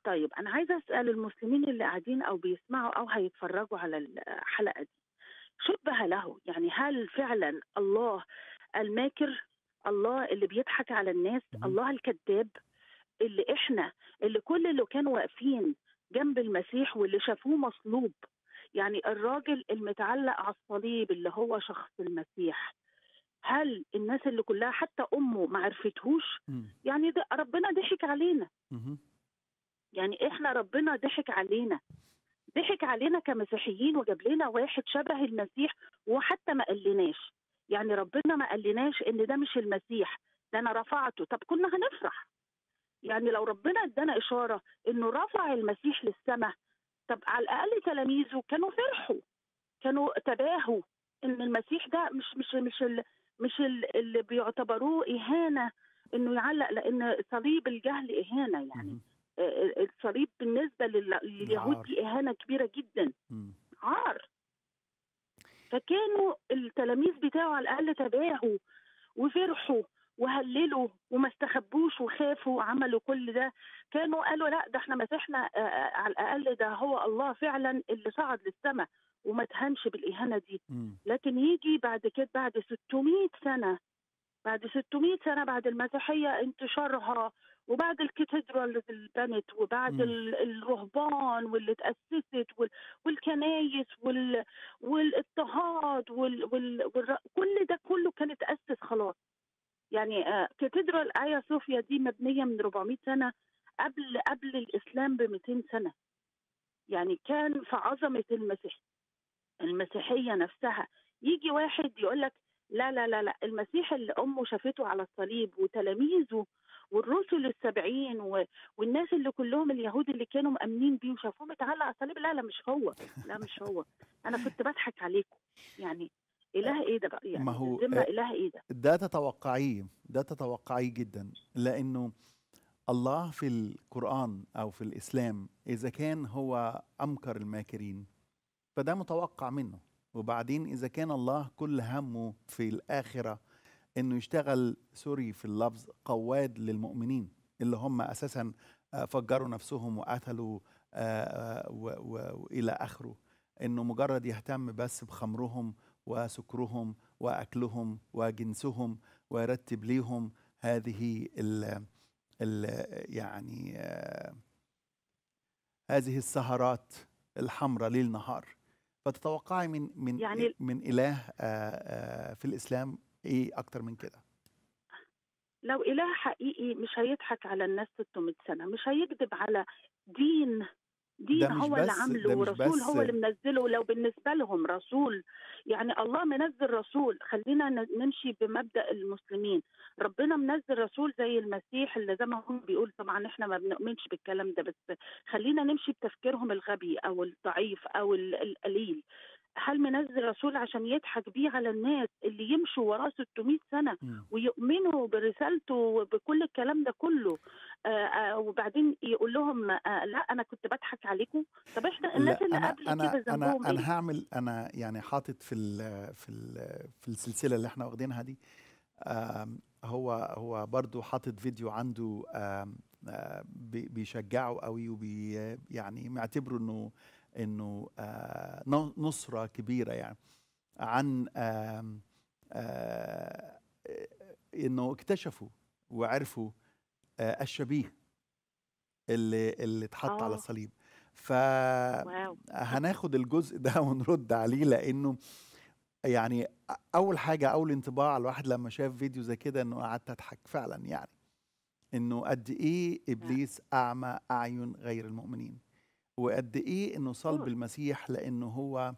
Speaker 3: طيب انا عايزه اسال المسلمين اللي قاعدين او بيسمعوا او هيتفرجوا على الحلقه دي شبه له يعني هل فعلا الله الماكر الله اللي بيضحك على الناس الله الكذاب اللي احنا اللي كل اللي كانوا واقفين جنب المسيح واللي شافوه مصلوب يعني الراجل المتعلق على الصليب اللي هو شخص المسيح هل الناس اللي كلها حتى امه ما عرفتهوش يعني ده ربنا ضحك علينا يعني احنا ربنا ضحك علينا ضحك علينا كمسيحيين وجاب لنا واحد شبه المسيح وحتى ما قالناش يعني ربنا ما قالناش ان ده مش المسيح ده انا رفعته طب كنا هنفرح يعني لو ربنا ادانا اشاره انه رفع المسيح للسماء طب على الاقل تلاميذه كانوا فرحوا كانوا تباهوا ان المسيح ده مش مش مش ال مش ال اللي بيعتبروه اهانه انه يعلق لان صليب الجهل اهانه يعني الصليب بالنسبه لليهود دي اهانه كبيره جدا عار فكانوا التلاميذ بتاعه على الاقل تباهوا وفرحوا وهللوا وما استخبوش وخافوا وعملوا كل ده كانوا قالوا لا ده احنا مسيحنا آه، آه، على الاقل ده هو الله فعلا اللي صعد للسماء وما تهنش بالاهانه دي لكن يجي بعد كده بعد 600 سنه بعد 600 سنه بعد المسيحيه انتشارها وبعد الكاتدرال البنت وبعد م. الرهبان واللي تأسست والكنايس والاضطهاد وال... وال... وال... كل ده كله كان اتأسس خلاص يعني آه، كاتدرال ايا صوفيا دي مبنيه من 400 سنه قبل قبل الاسلام ب 200 سنه يعني كان في عظمه المسيح المسيحيه نفسها يجي واحد يقول لك لا لا لا لا المسيح اللي امه شافته على الصليب وتلاميذه والرسل السبعين و... والناس اللي كلهم اليهود اللي كانوا مأمنين بيه وشافوه متعلق على الصليب لا لا مش هو لا مش هو انا كنت بضحك عليكم يعني اله ايه ده بقى يعني ما هو آه، اله ايه ده
Speaker 1: ده تتوقعيه ده تتوقعيه جدا لانه الله في القرآن أو في الإسلام إذا كان هو أمكر الماكرين فده متوقع منه وبعدين إذا كان الله كل همه في الآخرة انه يشتغل سوري في اللفظ قواد للمؤمنين اللي هم اساسا آه، فجروا نفسهم وقتلوا آه، آه، والى اخره انه مجرد يهتم بس بخمرهم وسكرهم واكلهم وجنسهم ويرتب ليهم هذه ال ال يعني هذه السهرات الحمراء ليل نهار فتتوقعي من من يعني من اله في الاسلام ايه اكتر من كده
Speaker 3: لو اله حقيقي مش هيضحك على الناس 600 سنه مش هيكذب على دين دين هو اللي عامله ورسول هو اللي منزله لو بالنسبه لهم رسول يعني الله منزل رسول خلينا نمشي بمبدا المسلمين ربنا منزل رسول زي المسيح اللي زي ما هم بيقول طبعا احنا ما بنؤمنش بالكلام ده بس خلينا نمشي بتفكيرهم الغبي او الضعيف او القليل هل منزل رسول عشان يضحك بيه على الناس اللي يمشوا وراه 600 سنه ويؤمنوا برسالته وبكل الكلام ده كله آه، آه، وبعدين يقول لهم آه، لا انا كنت بضحك عليكم طب احنا الناس اللي قبل كده انا انا, إيه؟ هعمل
Speaker 1: انا يعني حاطط في الـ في الـ في السلسله اللي احنا واخدينها دي هو هو برضه حاطط فيديو عنده بيشجعه قوي وبي يعني معتبره انه انه آه، نصره كبيره يعني عن آه، انه اكتشفوا وعرفوا آه، الشبيه اللي اللي اتحط على الصليب فهناخد الجزء ده ونرد عليه لانه يعني اول حاجه اول انطباع الواحد لما شاف فيديو زي كده انه قعدت اضحك فعلا يعني انه قد ايه ابليس اعمى اعين غير المؤمنين وقد ايه انه صلب إمم. المسيح لانه هو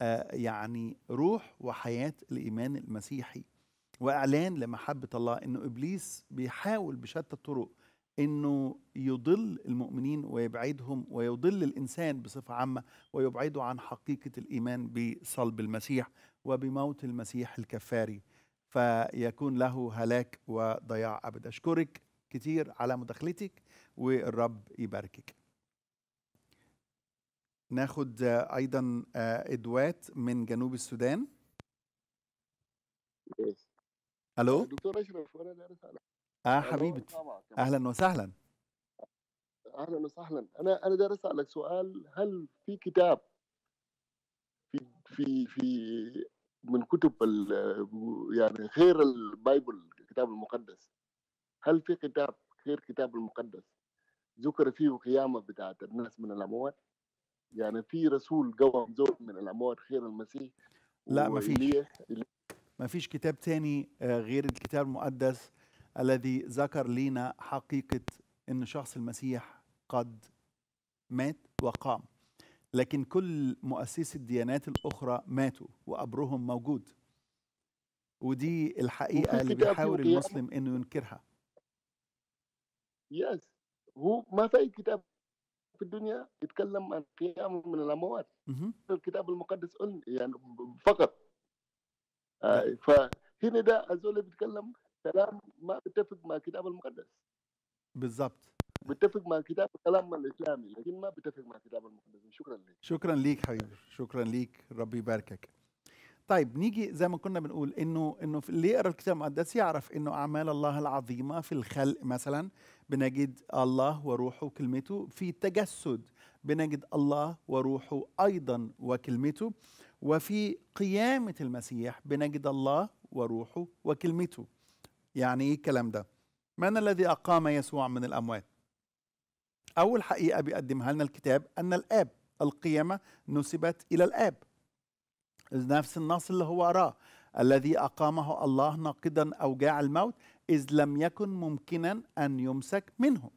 Speaker 1: آه، يعني روح وحياه الايمان المسيحي واعلان لمحبه الله انه ابليس بيحاول بشتى الطرق انه يضل المؤمنين ويبعدهم ويضل الانسان بصفه عامه ويبعده عن حقيقه الايمان بصلب المسيح وبموت المسيح الكفاري فيكون له هلاك وضياع ابد اشكرك كتير على مداخلتك والرب يباركك ناخد ايضا آه، ادوات من جنوب السودان الو آه،
Speaker 4: دكتور اشرف وانا دارس
Speaker 1: اه حبيبي اهلا وسهلا
Speaker 4: اهلا وسهلا انا انا دارس اسالك سؤال هل في كتاب في في في من كتب يعني غير البايبل الكتاب المقدس هل في كتاب غير الكتاب المقدس ذكر فيه قيامه بتاعت الناس من الاموات يعني في رسول قوم زوج من الأموات خير المسيح لا ما فيش
Speaker 1: ما فيش كتاب تاني آه، غير الكتاب المقدس الذي ذكر لنا حقيقة أن شخص المسيح قد مات وقام لكن كل مؤسسي الديانات الأخرى ماتوا وقبرهم موجود ودي الحقيقة اللي بيحاول المسلم أنه ينكرها
Speaker 4: يس هو ما في كتاب في الدنيا يتكلم عن قيام من الاموات الكتاب المقدس يعني فقط آه طيب. فهنا ده الزول بيتكلم كلام ما بيتفق مع الكتاب المقدس بالضبط بتفق مع كتاب الكلام الاسلامي لكن ما بتفق مع الكتاب المقدس شكرا لك
Speaker 1: شكرا ليك حبيبي شكرا ليك ربي يباركك طيب نيجي زي ما كنا بنقول انه انه اللي يقرا الكتاب المقدس يعرف انه اعمال الله العظيمه في الخلق مثلا بنجد الله وروحه وكلمته في تجسد بنجد الله وروحه ايضا وكلمته وفي قيامه المسيح بنجد الله وروحه وكلمته يعني ايه الكلام ده من الذي اقام يسوع من الاموات اول حقيقه بيقدمها لنا الكتاب ان الاب القيامه نسبت الى الاب إذ نفس النص اللي هو قراه الذي أقامه الله ناقضا أوجاع الموت إذ لم يكن ممكنا أن يمسك منه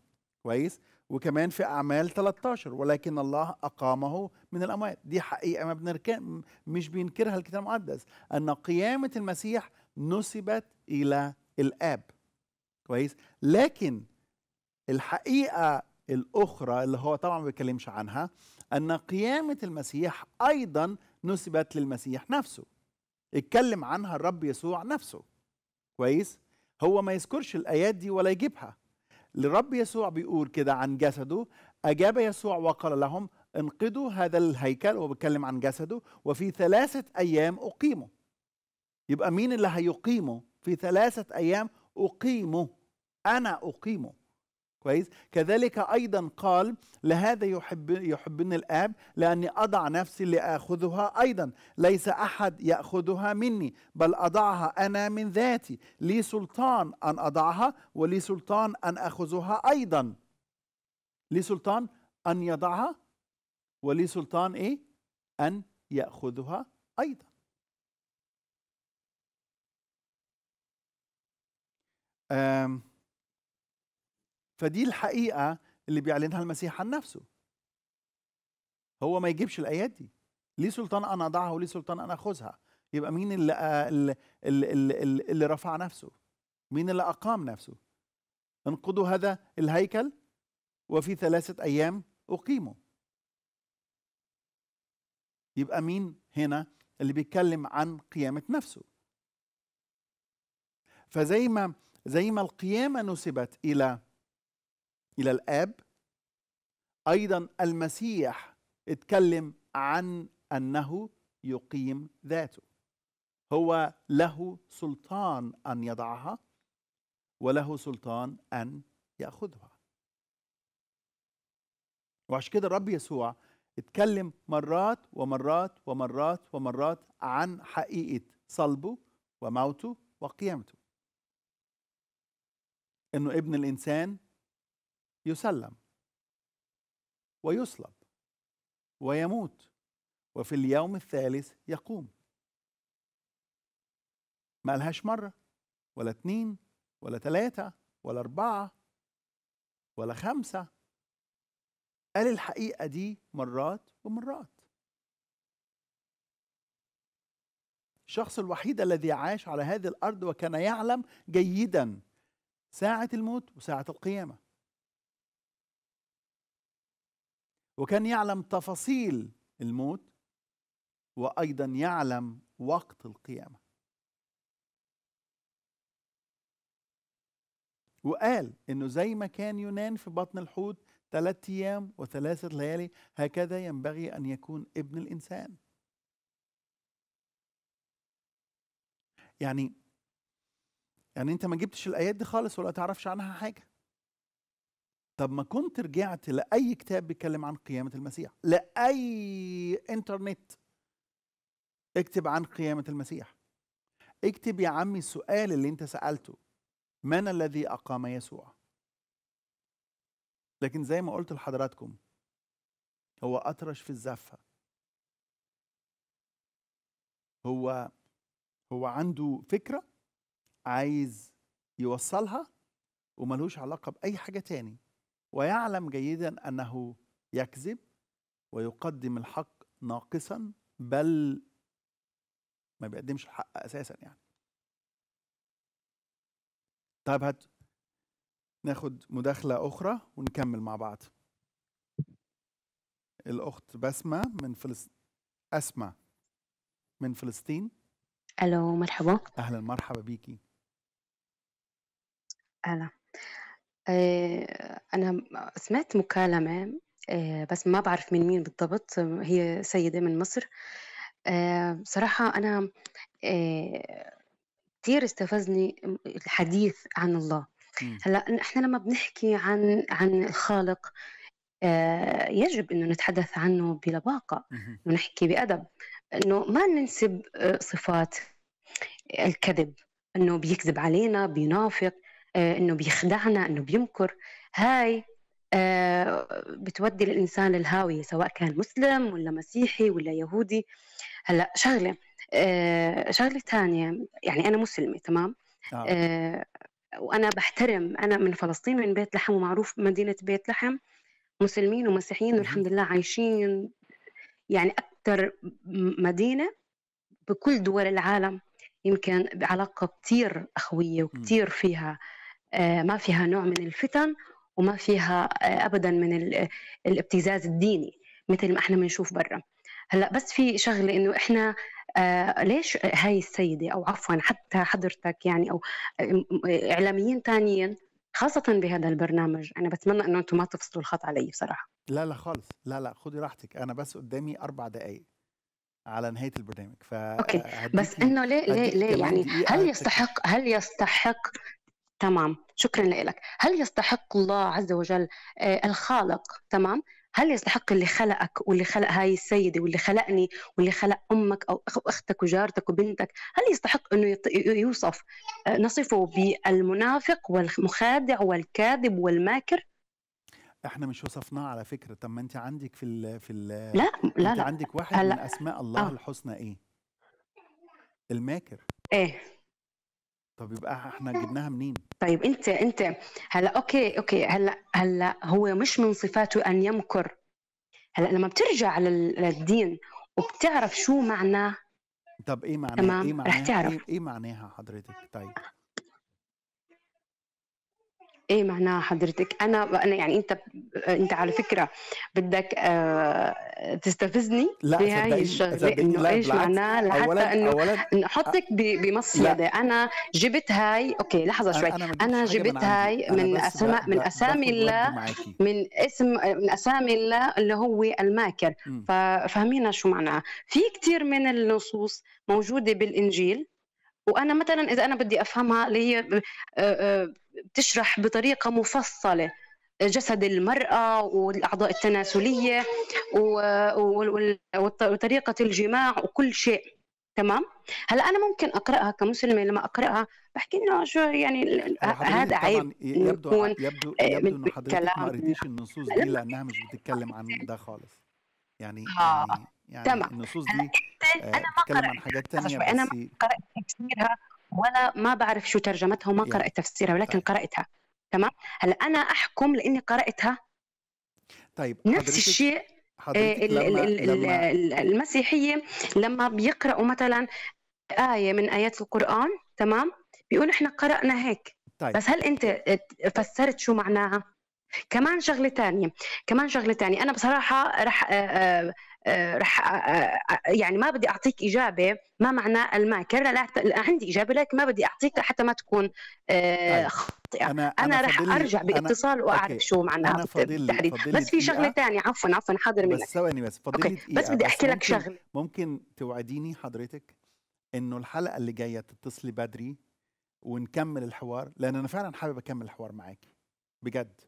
Speaker 1: كويس وكمان في أعمال 13 ولكن الله أقامه من الأموات دي حقيقة ما بنرك... مش بينكرها الكتاب المقدس أن قيامة المسيح نسبت إلى الآب كويس لكن الحقيقة الأخرى اللي هو طبعا ما بيتكلمش عنها أن قيامة المسيح أيضا نسبت للمسيح نفسه اتكلم عنها الرب يسوع نفسه كويس هو ما يذكرش الايات دي ولا يجيبها الرب يسوع بيقول كده عن جسده اجاب يسوع وقال لهم انقذوا هذا الهيكل هو بيتكلم عن جسده وفي ثلاثه ايام اقيمه يبقى مين اللي هيقيمه في ثلاثه ايام اقيمه انا اقيمه كويس كذلك ايضا قال لهذا يحب يحبني الاب لاني اضع نفسي لاخذها ايضا ليس احد ياخذها مني بل اضعها انا من ذاتي لي سلطان ان اضعها ولي سلطان ان اخذها ايضا لي سلطان ان يضعها ولي سلطان ايه ان ياخذها ايضا أم فدي الحقيقة اللي بيعلنها المسيح عن نفسه هو ما يجيبش الآيات دي ليه سلطان أنا أضعها وليه سلطان أنا أخذها يبقى مين اللي, اللي, اللي, اللي رفع نفسه مين اللي أقام نفسه انقضوا هذا الهيكل وفي ثلاثة أيام أقيمه يبقى مين هنا اللي بيتكلم عن قيامة نفسه فزي ما زي ما القيامة نسبت إلى إلى الآب أيضا المسيح اتكلم عن أنه يقيم ذاته هو له سلطان أن يضعها وله سلطان أن يأخذها وعشان كده الرب يسوع اتكلم مرات ومرات ومرات ومرات عن حقيقة صلبه وموته وقيامته انه ابن الانسان يسلم ويصلب ويموت وفي اليوم الثالث يقوم ما لهاش مرة ولا اتنين ولا تلاتة ولا أربعة ولا خمسة قال الحقيقة دي مرات ومرات الشخص الوحيد الذي عاش على هذه الأرض وكان يعلم جيدا ساعة الموت وساعة القيامة وكان يعلم تفاصيل الموت وايضا يعلم وقت القيامه وقال انه زي ما كان يونان في بطن الحوت ثلاثة ايام وثلاثة ليالي هكذا ينبغي ان يكون ابن الانسان يعني يعني انت ما جبتش الايات دي خالص ولا تعرفش عنها حاجه طب ما كنت رجعت لاي كتاب بيتكلم عن قيامه المسيح لاي انترنت اكتب عن قيامه المسيح اكتب يا عمي السؤال اللي انت سالته من الذي اقام يسوع لكن زي ما قلت لحضراتكم هو اطرش في الزفه هو هو عنده فكره عايز يوصلها وملوش علاقه باي حاجه تاني ويعلم جيدا انه يكذب ويقدم الحق ناقصا بل ما بيقدمش الحق اساسا يعني طيب هات ناخد مداخلة أخرى ونكمل مع بعض الأخت بسمة من فلسطين أسمة من فلسطين ألو مرحبا أهلا مرحبا بيكي
Speaker 3: أهلا
Speaker 5: آه، أنا سمعت مكالمة آه، بس ما بعرف من مين بالضبط، هي سيدة من مصر. آه، صراحة بصراحة أنا كثير استفزني الحديث عن الله. هلأ إحنا لمّا بنحكي عن عن الخالق يجب إنه نتحدث عنه بلباقة، ونحكي بأدب، إنه ما ننسب صفات الكذب، إنه بيكذب علينا، بينافق. آه، انه بيخدعنا انه بيمكر هاي آه، بتودي الانسان للهاويه سواء كان مسلم ولا مسيحي ولا يهودي هلا شغله آه، شغله ثانيه يعني انا مسلمه تمام
Speaker 3: آه.
Speaker 5: وانا بحترم انا من فلسطين من بيت لحم ومعروف مدينه بيت لحم مسلمين ومسيحيين والحمد لله عايشين يعني اكثر مدينه بكل دول العالم يمكن بعلاقه كثير اخويه وكثير فيها آه، ما فيها نوع من الفتن وما فيها آه، ابدا من آه، الابتزاز الديني مثل ما احنا بنشوف برا هلا بس في شغله انه احنا ليش هاي السيده او عفوا حتى حضرتك يعني او اعلاميين ثانيين خاصة بهذا البرنامج أنا بتمنى أنه أنتم ما تفصلوا الخط علي بصراحة
Speaker 1: لا لا خالص لا لا خدي راحتك أنا بس قدامي أربع دقايق على نهاية البرنامج ف أوكي. بس أنه ليه ليه ليه يعني هل
Speaker 5: يستحق هل يستحق تمام شكرا لك هل يستحق الله عز وجل آه، الخالق تمام هل يستحق اللي خلقك واللي خلق هاي السيدة واللي خلقني واللي خلق أمك أو أختك وجارتك وبنتك هل يستحق أنه يوصف آه، نصفه بالمنافق والمخادع والكاذب والماكر
Speaker 1: احنا مش وصفناه على فكره طب ما انت عندك في ال في ال لا لا انت لا عندك واحد هلا. من اسماء الله آه. الحسنى ايه الماكر ايه طب يبقى احنا جبناها منين؟
Speaker 5: طيب انت انت هلا اوكي اوكي هلا هلا هو مش من صفاته ان يمكر هلا لما بترجع للدين وبتعرف شو معناه
Speaker 1: طب ايه معناها؟ تمام. ايه معناها؟ رح تعرف. ايه, إيه معناها حضرتك؟ طيب
Speaker 5: ايه معناها حضرتك انا انا يعني انت انت على فكره بدك آه، تستفزني بهاي الشغله انه ايش معناها لحتى انه نحطك آه، بمصيده انا جبت هاي اوكي لحظه شوي انا, أنا جبت هاي من اسماء من اسامي الله من اسم من اسامي الله اللي هو الماكر ففهمينا شو معناها في كثير من النصوص موجوده بالانجيل وانا مثلا اذا انا بدي افهمها اللي هي آه، بتشرح بطريقه مفصله جسد المرأة والأعضاء التناسلية وطريقة الجماع وكل شيء تمام هلا أنا ممكن أقرأها كمسلمة لما أقرأها بحكي إنه شو يعني هذا عيب يبدو يبدو آه، يبدو إنه حضرتك ما قريتيش
Speaker 1: النصوص دي لأنها مش بتتكلم عن ده خالص يعني آه. يعني, يعني تمام النصوص دي آه، أنا ما قرأت عن حاجات تانية أنا ما
Speaker 5: قرأت تفسيرها وانا ما بعرف شو ترجمتها وما قرات تفسيرها ولكن طيب. قراتها تمام هلا انا احكم لاني قراتها
Speaker 1: طيب نفس الشيء إيه،
Speaker 5: المسيحيه لما بيقراوا مثلا ايه من ايات القران تمام بيقولوا احنا قرانا هيك طيب. بس هل انت فسرت شو معناها كمان شغله ثانيه كمان شغله ثانيه انا بصراحه رح آه، آه، آه، رح آه، آه، يعني ما بدي اعطيك اجابه ما معنى الماكر لا عندي اجابه لكن ما بدي اعطيك حتى ما تكون طيب، خاطئه انا انا رح ارجع باتصال واعرف شو معناها بالتحديد بس في شغله ثانيه
Speaker 1: عفوا عفوا حاضر منك بس ثواني بس فاضل بس بدي احكي لك شغله ممكن توعديني حضرتك انه الحلقه اللي جايه تتصلي بدري ونكمل الحوار لان انا فعلا حابب اكمل الحوار معاكي بجد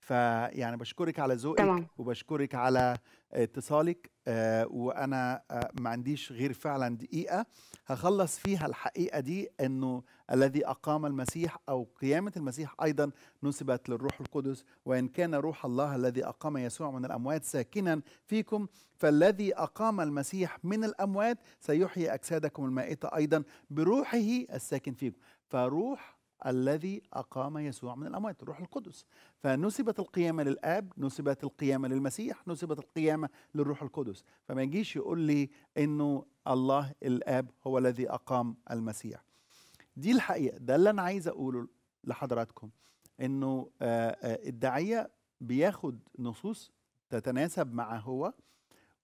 Speaker 1: فيعني بشكرك على ذوقك تمام. وبشكرك على اتصالك آه، وانا آه، ما عنديش غير فعلا دقيقه هخلص فيها الحقيقه دي انه الذي اقام المسيح او قيامه المسيح ايضا نسبت للروح القدس وان كان روح الله الذي اقام يسوع من الاموات ساكنا فيكم فالذي اقام المسيح من الاموات سيحيي اجسادكم المائته ايضا بروحه الساكن فيكم فروح الذي أقام يسوع من الأموات الروح القدس فنسبت القيامة للآب نسبت القيامة للمسيح نسبت القيامة للروح القدس فما يجيش يقول لي أنه الله الآب هو الذي أقام المسيح دي الحقيقة ده اللي أنا عايز أقوله لحضراتكم أنه آه، آه، الداعية بياخد نصوص تتناسب مع هو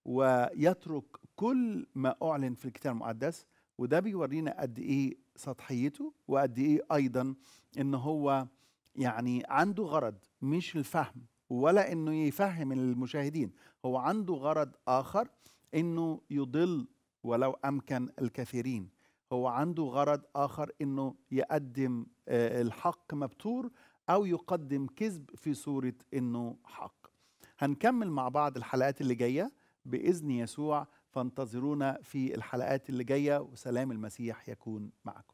Speaker 1: ويترك كل ما أعلن في الكتاب المقدس وده بيورينا قد إيه سطحيته وقد ايه ايضا ان هو يعني عنده غرض مش الفهم ولا انه يفهم المشاهدين هو عنده غرض اخر انه يضل ولو امكن الكثيرين هو عنده غرض اخر انه يقدم آه، الحق مبتور او يقدم كذب في صوره انه حق هنكمل مع بعض الحلقات اللي جايه باذن يسوع فانتظرونا في الحلقات اللي جايه وسلام المسيح يكون معكم